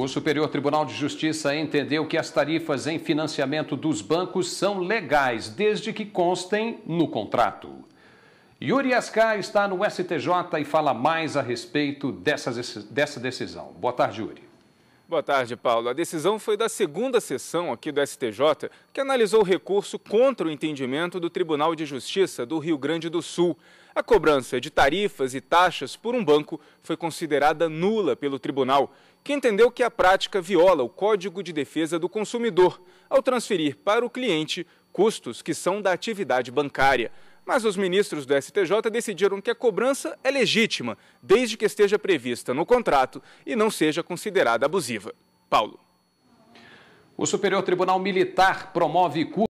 O Superior Tribunal de Justiça entendeu que as tarifas em financiamento dos bancos são legais, desde que constem no contrato. Yuri Ascar está no STJ e fala mais a respeito dessa decisão. Boa tarde, Yuri. Boa tarde, Paulo. A decisão foi da segunda sessão aqui do STJ, que analisou o recurso contra o entendimento do Tribunal de Justiça do Rio Grande do Sul. A cobrança de tarifas e taxas por um banco foi considerada nula pelo tribunal, que entendeu que a prática viola o Código de Defesa do Consumidor ao transferir para o cliente custos que são da atividade bancária. Mas os ministros do STJ decidiram que a cobrança é legítima, desde que esteja prevista no contrato e não seja considerada abusiva. Paulo. O Superior Tribunal Militar promove curso.